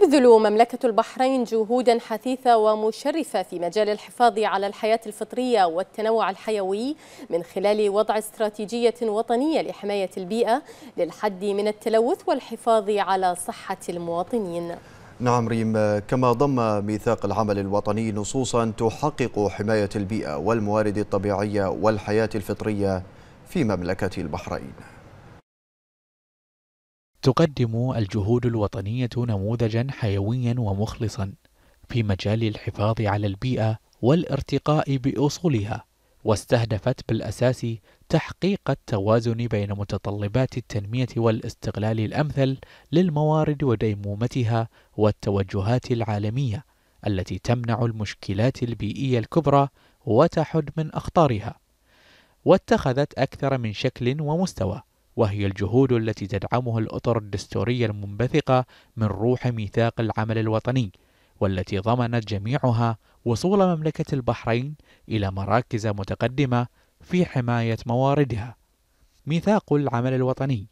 تبذل مملكة البحرين جهودا حثيثة ومشرفة في مجال الحفاظ على الحياة الفطرية والتنوع الحيوي من خلال وضع استراتيجية وطنية لحماية البيئة للحد من التلوث والحفاظ على صحة المواطنين نعم ريم كما ضم ميثاق العمل الوطني نصوصا تحقق حماية البيئة والموارد الطبيعية والحياة الفطرية في مملكة البحرين تقدم الجهود الوطنية نموذجا حيويا ومخلصا في مجال الحفاظ على البيئة والارتقاء بأصولها واستهدفت بالأساس تحقيق التوازن بين متطلبات التنمية والاستغلال الأمثل للموارد وديمومتها والتوجهات العالمية التي تمنع المشكلات البيئية الكبرى وتحد من أخطارها واتخذت أكثر من شكل ومستوى وهي الجهود التي تدعمها الأطر الدستورية المنبثقة من روح ميثاق العمل الوطني والتي ضمنت جميعها وصول مملكة البحرين إلى مراكز متقدمة في حماية مواردها. ميثاق العمل الوطني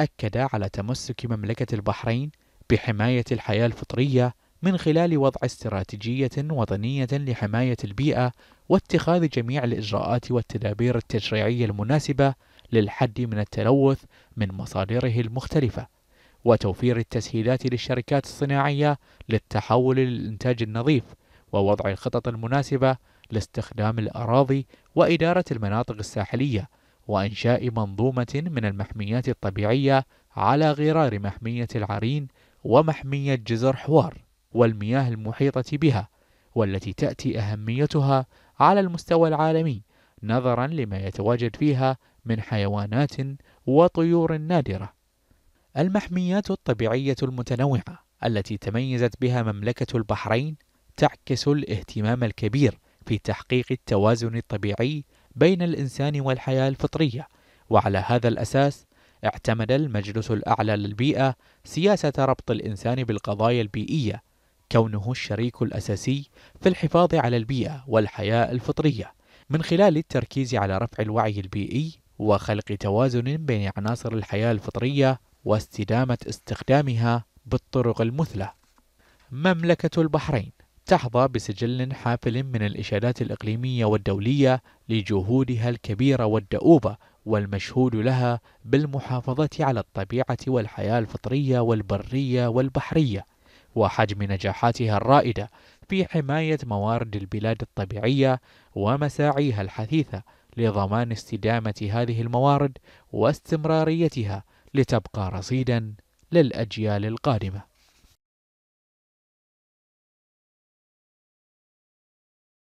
أكد على تمسك مملكة البحرين بحماية الحياة الفطرية من خلال وضع استراتيجية وطنية لحماية البيئة واتخاذ جميع الإجراءات والتدابير التشريعية المناسبة للحد من التلوث من مصادره المختلفة وتوفير التسهيلات للشركات الصناعية للتحول للإنتاج النظيف ووضع الخطط المناسبة لاستخدام الأراضي وإدارة المناطق الساحلية وإنشاء منظومة من المحميات الطبيعية على غرار محمية العرين ومحمية جزر حوار والمياه المحيطة بها والتي تأتي أهميتها على المستوى العالمي نظرا لما يتواجد فيها من حيوانات وطيور نادرة المحميات الطبيعية المتنوعة التي تميزت بها مملكة البحرين تعكس الاهتمام الكبير في تحقيق التوازن الطبيعي بين الإنسان والحياة الفطرية وعلى هذا الأساس اعتمد المجلس الأعلى للبيئة سياسة ربط الإنسان بالقضايا البيئية كونه الشريك الأساسي في الحفاظ على البيئة والحياة الفطرية من خلال التركيز على رفع الوعي البيئي وخلق توازن بين عناصر الحياة الفطرية واستدامة استخدامها بالطرق المثلى. مملكة البحرين تحظى بسجل حافل من الإشادات الإقليمية والدولية لجهودها الكبيرة والدؤوبة والمشهود لها بالمحافظة على الطبيعة والحياة الفطرية والبرية والبحرية وحجم نجاحاتها الرائدة في حماية موارد البلاد الطبيعية ومساعيها الحثيثة لضمان استدامة هذه الموارد واستمراريتها لتبقى رصيدا للأجيال القادمة